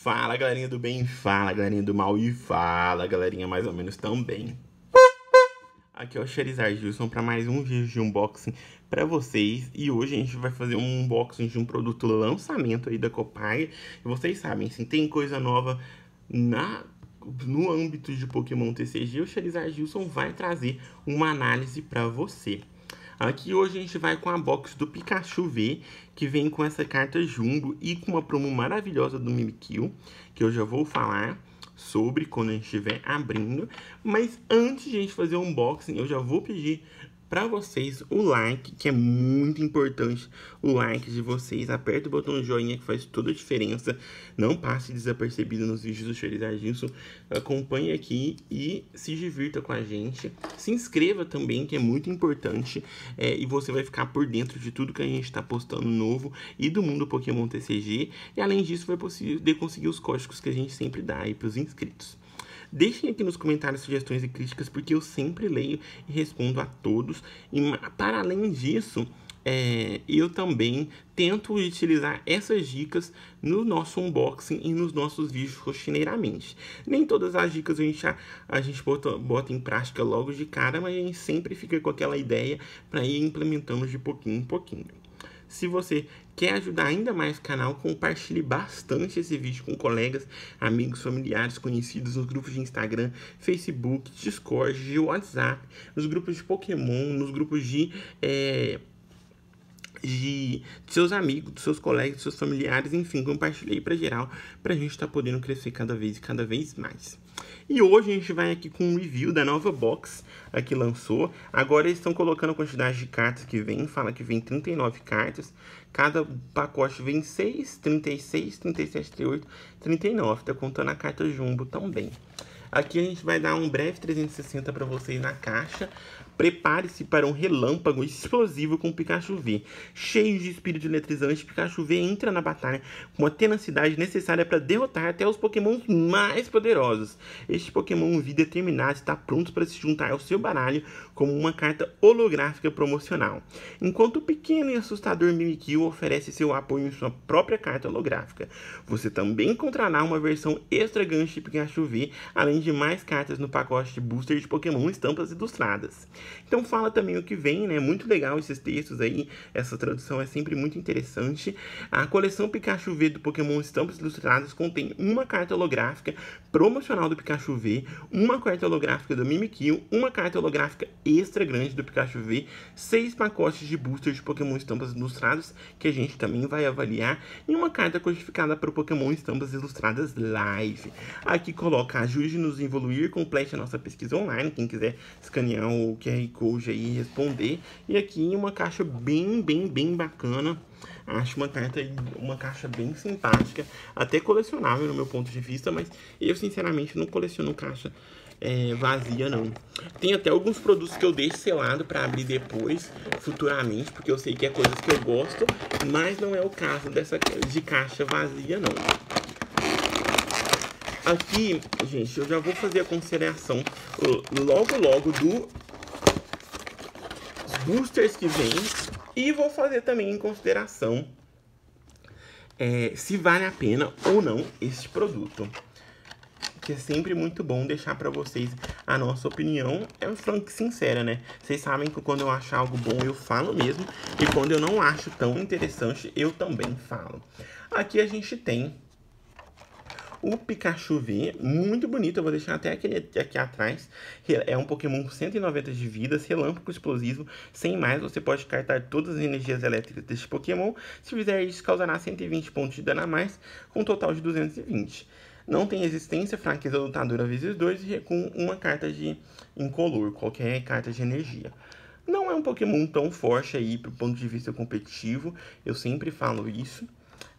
Fala galerinha do bem, fala galerinha do mal e fala galerinha mais ou menos também. Aqui é o Charizard Gilson para mais um vídeo de unboxing para vocês e hoje a gente vai fazer um unboxing de um produto lançamento aí da Copai. E vocês sabem, se tem coisa nova na no âmbito de Pokémon TCG, o Charizard Gilson vai trazer uma análise para você. Aqui hoje a gente vai com a box do Pikachu V, que vem com essa carta Jumbo e com uma promo maravilhosa do Mimikyu, que eu já vou falar sobre quando a gente estiver abrindo. Mas antes de a gente fazer o unboxing, eu já vou pedir para vocês o like, que é muito importante o like de vocês. Aperta o botão joinha que faz toda a diferença. Não passe desapercebido nos vídeos do Chorizardinho. Acompanhe aqui e se divirta com a gente. Se inscreva também, que é muito importante. É, e você vai ficar por dentro de tudo que a gente está postando novo e do mundo Pokémon TCG. E além disso, vai conseguir os códigos que a gente sempre dá aí para os inscritos. Deixem aqui nos comentários sugestões e críticas, porque eu sempre leio e respondo a todos. E para além disso, é, eu também tento utilizar essas dicas no nosso unboxing e nos nossos vídeos rotineiramente. Nem todas as dicas a gente, a, a gente bota, bota, em prática logo de cara, mas a gente sempre fica com aquela ideia para ir implementando de pouquinho em pouquinho. Se você quer ajudar ainda mais o canal, compartilhe bastante esse vídeo com colegas, amigos, familiares, conhecidos nos grupos de Instagram, Facebook, Discord, WhatsApp, nos grupos de Pokémon, nos grupos de... É de, de, seus amigos, dos seus colegas, dos seus familiares, enfim, compartilhei para geral, para a gente estar tá podendo crescer cada vez e cada vez mais. E hoje a gente vai aqui com um review da nova box que lançou. Agora eles estão colocando a quantidade de cartas que vem, fala que vem 39 cartas. Cada pacote vem 6, 36, 37, 38, 39. Tá contando a carta jumbo também. Aqui a gente vai dar um breve 360 para vocês na caixa. Prepare-se para um relâmpago explosivo com Pikachu V. Cheio de espírito eletrizante, Pikachu V entra na batalha com a tenacidade necessária para derrotar até os pokémons mais poderosos. Este pokémon V determinado está pronto para se juntar ao seu baralho como uma carta holográfica promocional. Enquanto o pequeno e assustador Mimikyu oferece seu apoio em sua própria carta holográfica, você também encontrará uma versão extra gancho de Pikachu V, além de mais cartas no pacote de booster de pokémon estampas ilustradas. Então fala também o que vem, né? Muito legal esses textos aí, essa tradução é sempre muito interessante. A coleção Pikachu V do Pokémon Estampas Ilustradas contém uma carta holográfica promocional do Pikachu V, uma carta holográfica do Mimikyu, uma carta holográfica extra grande do Pikachu V, seis pacotes de boosters de Pokémon Estampas Ilustradas, que a gente também vai avaliar, e uma carta codificada para o Pokémon Estampas Ilustradas Live. Aqui coloca ajude-nos a evoluir, complete a nossa pesquisa online, quem quiser escanear o QR QR Code aí e responder. E aqui uma caixa bem, bem, bem bacana. Acho uma carta, uma caixa bem simpática, até colecionável no meu ponto de vista, mas eu sinceramente não coleciono caixa é, vazia não. Tem até alguns produtos que eu deixo selado para abrir depois, futuramente, porque eu sei que é coisas que eu gosto, mas não é o caso dessa de caixa vazia não. Aqui, gente, eu já vou fazer a consideração uh, logo logo do boosters que vem e vou fazer também em consideração é, se vale a pena ou não este produto. Que é sempre muito bom deixar para vocês a nossa opinião. É um frank sincera, né? Vocês sabem que quando eu acho algo bom, eu falo mesmo. E quando eu não acho tão interessante, eu também falo. Aqui a gente tem o Pikachu V, muito bonito, eu vou deixar até aquele aqui atrás. É um Pokémon com 190 de vidas, relâmpago explosivo, sem mais, você pode cartar todas as energias elétricas deste Pokémon. Se fizer isso, causará 120 pontos de dano a mais, com um total de 220 não tem resistência, fraqueza lutadora vezes 2 e é com uma carta de incolor, qualquer carta de energia. Não é um Pokémon tão forte aí pro ponto de vista competitivo, eu sempre falo isso.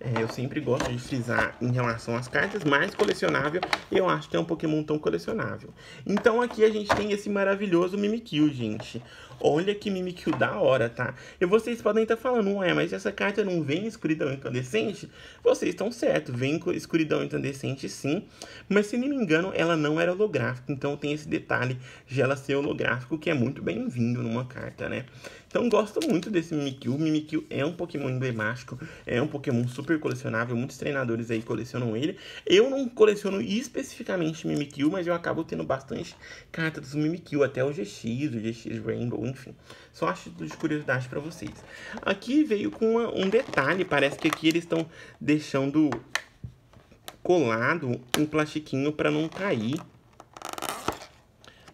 É, eu sempre gosto de frisar em relação às cartas, mais colecionável, eu acho que é um Pokémon tão colecionável. Então aqui a gente tem esse maravilhoso Mimikyu, gente. Olha que Mimikyu da hora, tá? E vocês podem estar tá falando, ué, mas essa carta não vem escuridão incandescente? Vocês estão certo, vem escuridão incandescente sim, mas se não me engano, ela não era holográfica, então tem esse detalhe de ela ser holográfico, que é muito bem-vindo numa carta, né? Então gosto muito desse Mimikyu. Mimikyu é um Pokémon emblemático, é um Pokémon super colecionável, muitos treinadores aí colecionam ele. Eu não coleciono especificamente Mimikyu, mas eu acabo tendo bastante cartas do Mimikyu, até o GX, o GX Rainbow, enfim. Só acho de curiosidade para vocês. Aqui veio com uma, um detalhe, parece que aqui eles estão deixando colado um plastiquinho para não cair.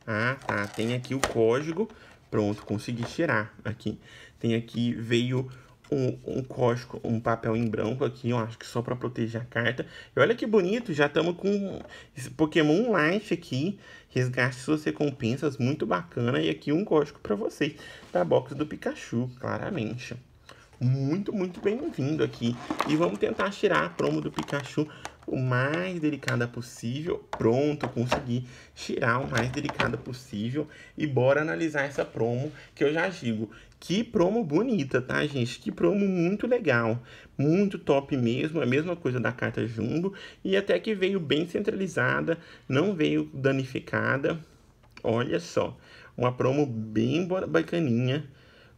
Ah, tá, tem aqui o código. Pronto, consegui tirar aqui. Tem aqui, veio um, um código, um papel em branco aqui, eu acho que só para proteger a carta. E olha que bonito, já estamos com esse Pokémon Life aqui. Resgaste suas recompensas, muito bacana. E aqui um código para vocês da box do Pikachu, claramente. Muito, muito bem-vindo aqui. E vamos tentar tirar a promo do Pikachu o mais delicada possível. Pronto, consegui tirar o mais delicada possível. E bora analisar essa promo que eu já digo. Que promo bonita, tá, gente? Que promo muito legal. Muito top mesmo. A mesma coisa da carta Jumbo. E até que veio bem centralizada. Não veio danificada. Olha só. Uma promo bem bacaninha.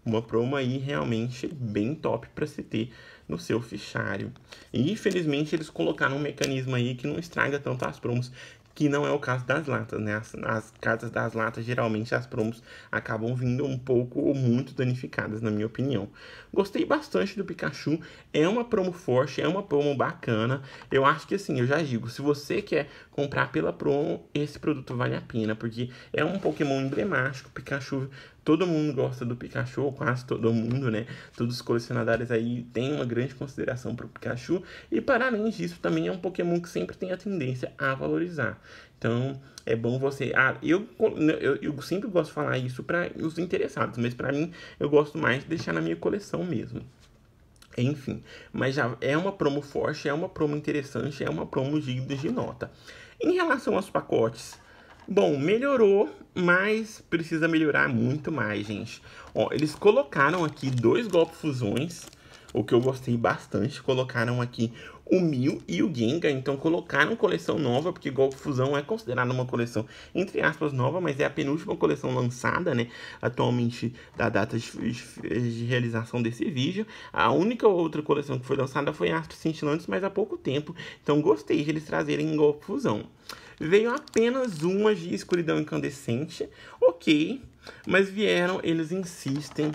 Uma promo aí realmente bem top para se ter no seu fichário. E infelizmente eles colocaram um mecanismo aí que não estraga tanto as promos que não é o caso das latas, né? As, as casas das latas, geralmente as promos acabam vindo um pouco ou muito danificadas, na minha opinião. Gostei bastante do Pikachu, é uma promo forte, é uma promo bacana. Eu acho que assim, eu já digo, se você quer comprar pela promo, esse produto vale a pena, porque é um Pokémon emblemático. Pikachu todo mundo gosta do Pikachu, quase todo mundo, né? Todos os colecionadores aí têm uma grande consideração para o Pikachu. E para além disso, também é um Pokémon que sempre tem a tendência a valorizar. Então, é bom você. Ah, eu, né, eu, eu sempre gosto de falar isso para os interessados, mas para mim, eu gosto mais de deixar na minha coleção mesmo. Enfim, mas já é uma promo forte, é uma promo interessante, é uma promo digna de nota. Em relação aos pacotes, Bom, melhorou, mas precisa melhorar muito mais, gente. Ó, eles colocaram aqui dois golpes fusões, o que eu gostei bastante. Colocaram aqui o Mil e o Gengar, então colocaram coleção nova, porque Golpe Fusão é considerada uma coleção, entre aspas, nova, mas é a penúltima coleção lançada, né, atualmente, da data de, de realização desse vídeo. A única outra coleção que foi lançada foi Astros Cintilantes, mas há pouco tempo, então gostei de eles trazerem Golpe Fusão veio apenas uma de escuridão incandescente. Ok, mas vieram, eles insistem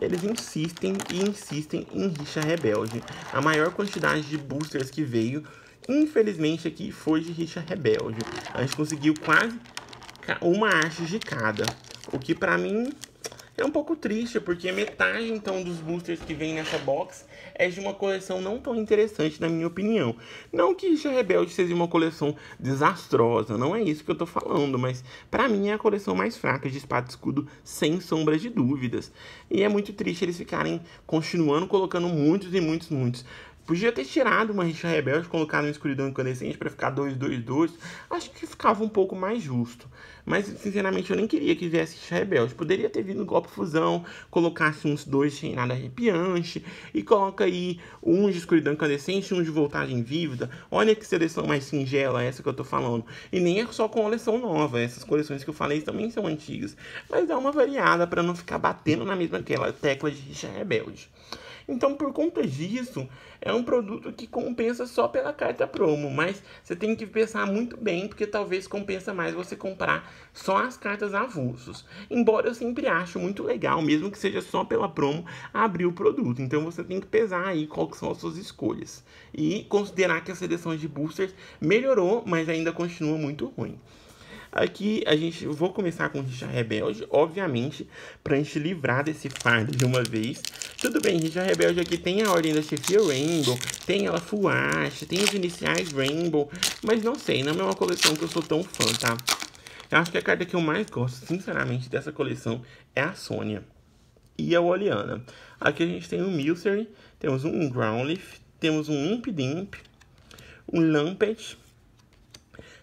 eles insistem e insistem em Richa Rebelde. A maior quantidade de boosters que veio, infelizmente, aqui foi de Richa Rebelde. A gente conseguiu quase uma arte de cada. O que, pra mim, é um pouco triste, porque metade então dos boosters que vem nessa box é de uma coleção não tão interessante, na minha opinião. Não que Isha Rebelde seja uma coleção desastrosa, não é isso que eu tô falando, mas para mim é a coleção mais fraca de espada e escudo, sem sombra de dúvidas. E é muito triste eles ficarem continuando colocando muitos e muitos, muitos Podia ter tirado uma rixa rebelde, colocado uma escuridão incandescente para ficar 2-2-2. Acho que ficava um pouco mais justo. Mas, sinceramente, eu nem queria que viesse rixa rebelde. Poderia ter vindo golpe fusão, colocasse uns dois sem nada arrepiante. E coloca aí um de escuridão incandescente e um de voltagem vívida. Olha que seleção mais singela essa que eu tô falando. E nem é só com coleção nova. Essas coleções que eu falei também são antigas. Mas dá uma variada para não ficar batendo na mesma tecla de rixa rebelde. Então, por conta disso, é um produto que compensa só pela carta promo, mas você tem que pensar muito bem, porque talvez compensa mais você comprar só as cartas avulsos. Embora eu sempre acho muito legal, mesmo que seja só pela promo, abrir o produto. Então, você tem que pesar aí quais são as suas escolhas e considerar que a seleção de boosters melhorou, mas ainda continua muito ruim. Aqui a gente vou começar com Richa Rebelde, obviamente, pra gente livrar desse fardo de uma vez. Tudo bem, Richa Rebelde aqui tem a ordem da chefia Rainbow, tem ela Fuache, tem os iniciais Rainbow, mas não sei, não é uma coleção que eu sou tão fã, tá? Eu acho que a carta que eu mais gosto, sinceramente, dessa coleção é a Sônia e a Oliana. Aqui a gente tem o um Milcery, temos um Groundleaf, temos um Impidimp, um Lampet,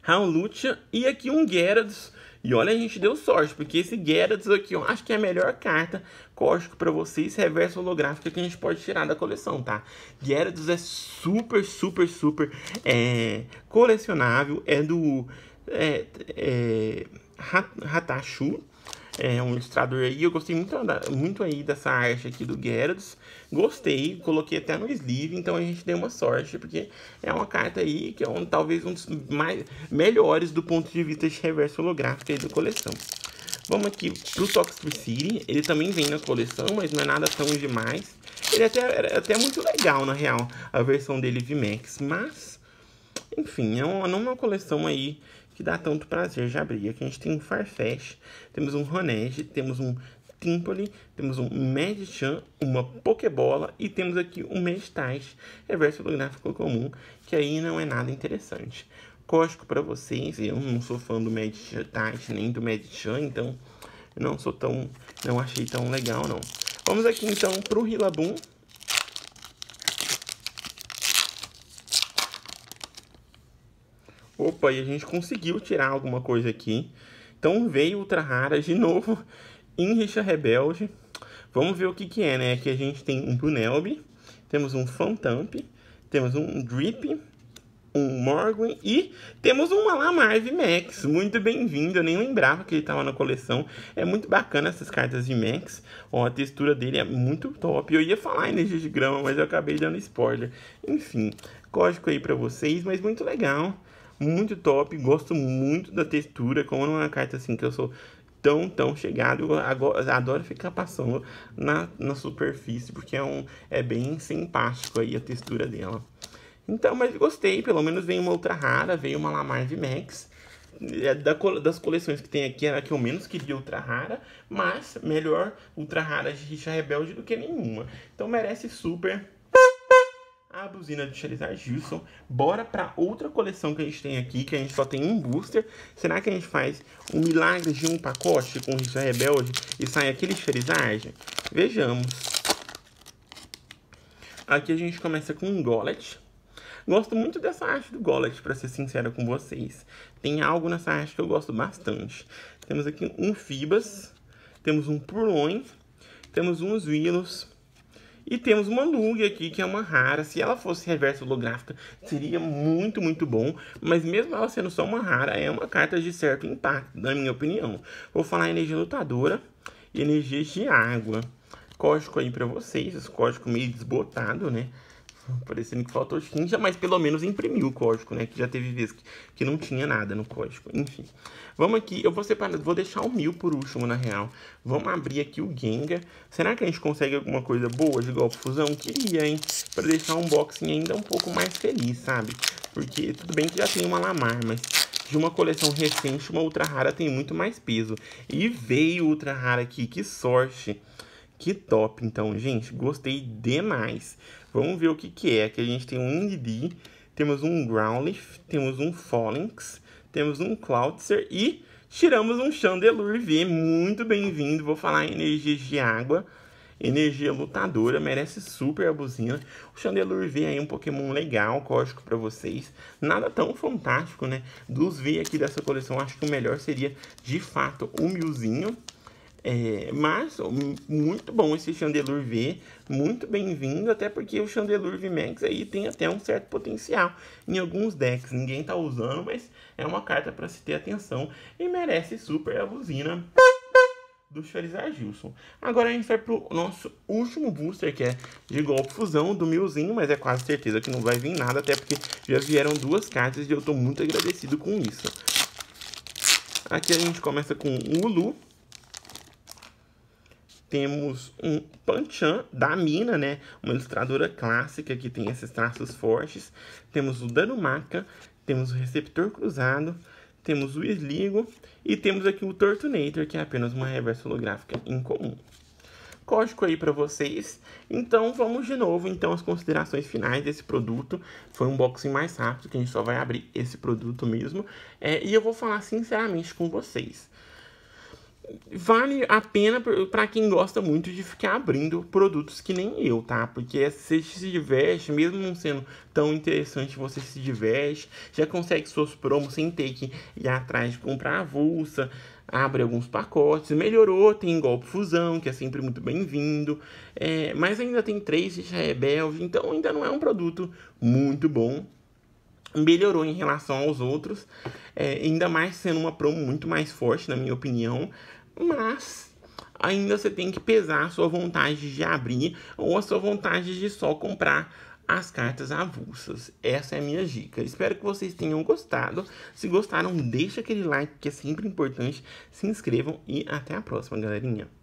Raulucha e aqui um Gerados. E olha, a gente deu sorte, porque esse Gerados aqui, eu acho que é a melhor carta código para vocês, reverso holográfico que a gente pode tirar da coleção, tá? Gerados é super, super, super é, colecionável, é do é, é, Hat é um ilustrador aí. Eu gostei muito, muito aí dessa arte aqui do Gerards. Gostei, coloquei até no sleeve, então a gente deu uma sorte, porque é uma carta aí que é um, talvez um dos mais, melhores do ponto de vista de reverso holográfico aí da coleção. Vamos aqui pro Toxic City. Ele também vem na coleção, mas não é nada tão demais. Ele até, era até muito legal, na real, a versão dele V-Max mas... Enfim, é uma, não é uma coleção aí que dá tanto prazer de abrir. Aqui a gente tem um Farfetch, temos um Ronege, temos um Timpoli, temos um Medichan, uma Pokébola e temos aqui um Meditage, reverso do gráfico comum, que aí não é nada interessante. Código para vocês, eu não sou fã do Meditage nem do Medichan, então não sou tão, não achei tão legal não. Vamos aqui então para o Rillaboom. Opa, e a gente conseguiu tirar alguma coisa aqui. Então veio Ultra Rara de novo em Rixa Rebelde. Vamos ver o que, que é, né? Aqui a gente tem um Brunelby, temos um Fantump, temos um Drip, um Morgan e temos um Malamar Max. Muito bem-vindo, eu nem lembrava que ele estava na coleção. É muito bacana essas cartas de Max. Ó, a textura dele é muito top. Eu ia falar energia de grama, mas eu acabei dando spoiler. Enfim, código aí para vocês, mas muito legal muito top, gosto muito da textura, como não é uma carta assim que eu sou tão, tão chegado. Eu agora, adoro ficar passando na, na superfície, porque é, um, é bem simpático aí a textura dela. Então, mas gostei, pelo menos veio uma outra rara, veio uma Lamarve Max. É da, das coleções que tem aqui, era a que eu menos queria ultra rara, mas melhor ultra rara de Richa Rebelde do que nenhuma. Então merece super a buzina do Charizard Wilson. Bora para outra coleção que a gente tem aqui, que a gente só tem um booster. Será que a gente faz um milagre de um pacote com o Richard Rebelde e sai aquele Charizard? Vejamos. Aqui a gente começa com um Gollet. Gosto muito dessa arte do Gollet, para ser sincera com vocês. Tem algo nessa arte que eu gosto bastante. Temos aqui um Fibas, temos um Purloin, temos uns Willows, e temos uma Lug aqui, que é uma rara. Se ela fosse reversa holográfica, seria muito, muito bom. Mas mesmo ela sendo só uma rara, é uma carta de certo impacto, na minha opinião. Vou falar energia lutadora e energia de água. Código aí para vocês, código meio desbotado, né? parecendo que faltou xinja, mas pelo menos imprimiu o código, né? Que já teve vezes que, que não tinha nada no código. Enfim, vamos aqui. Eu vou separar, vou deixar o mil por último, na real. Vamos abrir aqui o Genga. Será que a gente consegue alguma coisa boa de golpe fusão? Queria, hein? Pra deixar o unboxing ainda um pouco mais feliz, sabe? Porque tudo bem que já tem uma Lamar, mas de uma coleção recente, uma ultra rara tem muito mais peso. E veio ultra rara aqui, que sorte! Que top, então, gente, gostei demais. Vamos ver o que que é, que a gente tem um ND, temos um Growlithe, temos um Fallings, temos um Cloutser e tiramos um Chandelure V, muito bem-vindo. Vou falar em energias de água, energia lutadora, merece super a buzina. O Chandelure V aí é um Pokémon legal, código para vocês. Nada tão fantástico, né? Dos V aqui dessa coleção, acho que o melhor seria, de fato, o Milzinho. É, mas muito bom esse chandelure V, muito bem-vindo, até porque o chandelure Max aí tem até um certo potencial em alguns decks. Ninguém tá usando, mas é uma carta para se ter atenção e merece super a buzina do Charizard Gilson. Agora a gente vai pro nosso último booster, que é de golpe fusão, do Milzinho, mas é quase certeza que não vai vir nada, até porque já vieram duas cartas e eu tô muito agradecido com isso. Aqui a gente começa com o Lu, temos um Panchan da Mina, né? Uma ilustradora clássica que tem esses traços fortes. Temos o Danumaka, temos o Receptor Cruzado, temos o Esligo e temos aqui o Tortunator, que é apenas uma reversa holográfica incomum. Código aí para vocês. Então vamos de novo então as considerações finais desse produto. Foi um unboxing mais rápido que a gente só vai abrir esse produto mesmo. É, e eu vou falar sinceramente com vocês vale a pena para quem gosta muito de ficar abrindo produtos que nem eu, tá? Porque você se diverte, mesmo não sendo tão interessante, você se diverte, já consegue suas promos sem ter que ir atrás de comprar avulsa, abre alguns pacotes, melhorou, tem golpe fusão, que é sempre muito bem-vindo, é, mas ainda tem três ficha rebelde, é então ainda não é um produto muito bom, melhorou em relação aos outros, é, ainda mais sendo uma promo muito mais forte, na minha opinião mas ainda você tem que pesar a sua vontade de abrir ou a sua vontade de só comprar as cartas avulsas. Essa é a minha dica. Espero que vocês tenham gostado. Se gostaram, deixa aquele like que é sempre importante. Se inscrevam e até a próxima, galerinha.